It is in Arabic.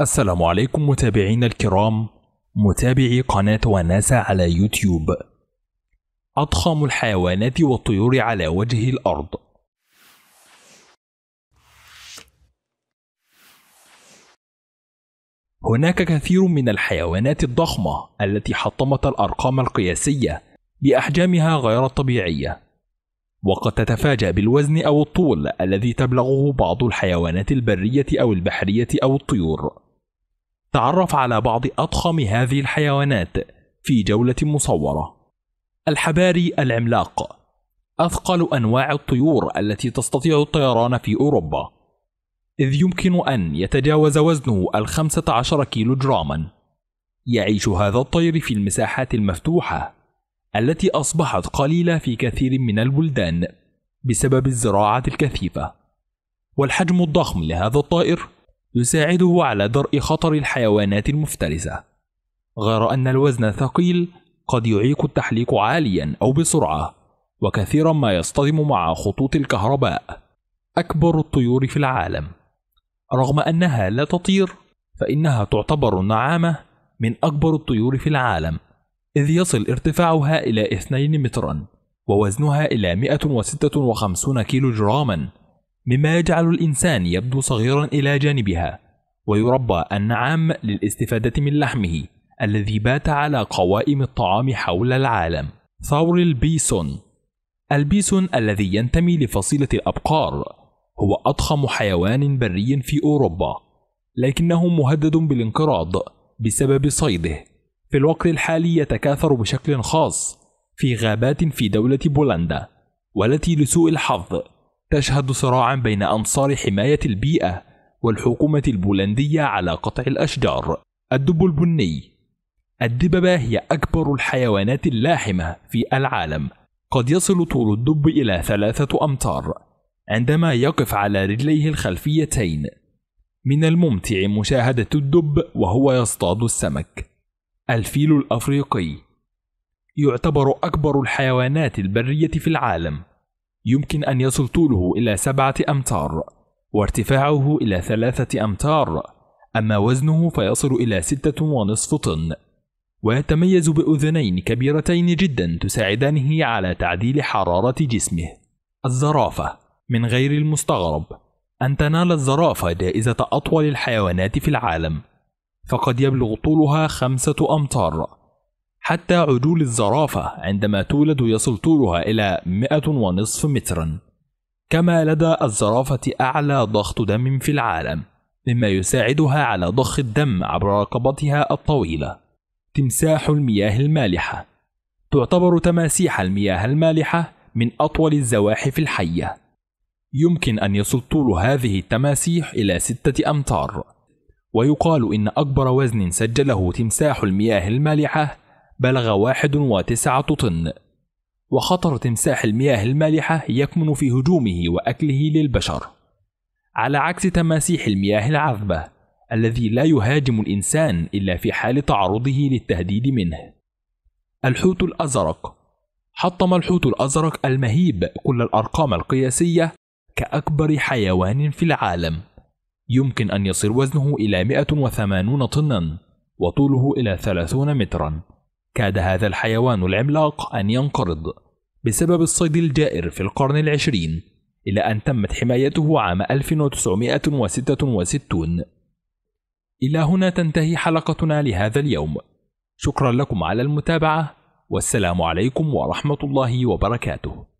السلام عليكم متابعينا الكرام متابعي قناة وناسا على يوتيوب أضخم الحيوانات والطيور على وجه الأرض هناك كثير من الحيوانات الضخمة التي حطمت الأرقام القياسية بأحجامها غير الطبيعية وقد تتفاجأ بالوزن أو الطول الذي تبلغه بعض الحيوانات البرية أو البحرية أو الطيور تعرف على بعض أضخم هذه الحيوانات في جولة مصورة. الحباري العملاق أثقل أنواع الطيور التي تستطيع الطيران في أوروبا، إذ يمكن أن يتجاوز وزنه الخمسة عشر كيلو جراما. يعيش هذا الطير في المساحات المفتوحة التي أصبحت قليلة في كثير من البلدان بسبب الزراعة الكثيفة. والحجم الضخم لهذا الطائر يساعده على درء خطر الحيوانات المفترسة غير أن الوزن الثقيل قد يعيق التحليق عاليا أو بسرعة وكثيرا ما يصطدم مع خطوط الكهرباء أكبر الطيور في العالم رغم أنها لا تطير فإنها تعتبر النعامة من أكبر الطيور في العالم إذ يصل ارتفاعها إلى 2 مترا ووزنها إلى 156 كيلو جراما مما يجعل الإنسان يبدو صغيرا إلى جانبها ويربى النعام للاستفادة من لحمه الذي بات على قوائم الطعام حول العالم ثور البيسون البيسون الذي ينتمي لفصيلة الأبقار هو أضخم حيوان بري في أوروبا لكنه مهدد بالانقراض بسبب صيده في الوقت الحالي يتكاثر بشكل خاص في غابات في دولة بولندا والتي لسوء الحظ تشهد صراعا بين أنصار حماية البيئة والحكومة البولندية على قطع الأشجار الدب البني الدببة هي أكبر الحيوانات اللاحمة في العالم قد يصل طول الدب إلى ثلاثة أمتار عندما يقف على رجليه الخلفيتين من الممتع مشاهدة الدب وهو يصطاد السمك الفيل الأفريقي يعتبر أكبر الحيوانات البرية في العالم يمكن أن يصل طوله إلى سبعة أمتار وارتفاعه إلى ثلاثة أمتار أما وزنه فيصل إلى ستة ونصف طن ويتميز بأذنين كبيرتين جدا تساعدانه على تعديل حرارة جسمه الزرافة من غير المستغرب أن تنال الزرافة جائزة أطول الحيوانات في العالم فقد يبلغ طولها خمسة أمتار حتى عجول الزرافة عندما تولد يصل طولها إلى ونصف مترا كما لدى الزرافة أعلى ضغط دم في العالم مما يساعدها على ضخ الدم عبر رقبتها الطويلة تمساح المياه المالحة تعتبر تماسيح المياه المالحة من أطول الزواحف الحية يمكن أن يصل طول هذه التماسيح إلى ستة أمتار ويقال إن أكبر وزن سجله تمساح المياه المالحة بلغ 1.9 طن وخطر تمساح المياه المالحة يكمن في هجومه وأكله للبشر على عكس تماسيح المياه العذبة الذي لا يهاجم الإنسان إلا في حال تعرضه للتهديد منه الحوت الأزرق حطم الحوت الأزرق المهيب كل الأرقام القياسية كأكبر حيوان في العالم يمكن أن يصل وزنه إلى 180 طنا وطوله إلى 30 مترا كاد هذا الحيوان العملاق أن ينقرض بسبب الصيد الجائر في القرن العشرين إلى أن تمت حمايته عام 1966 إلى هنا تنتهي حلقتنا لهذا اليوم شكرا لكم على المتابعة والسلام عليكم ورحمة الله وبركاته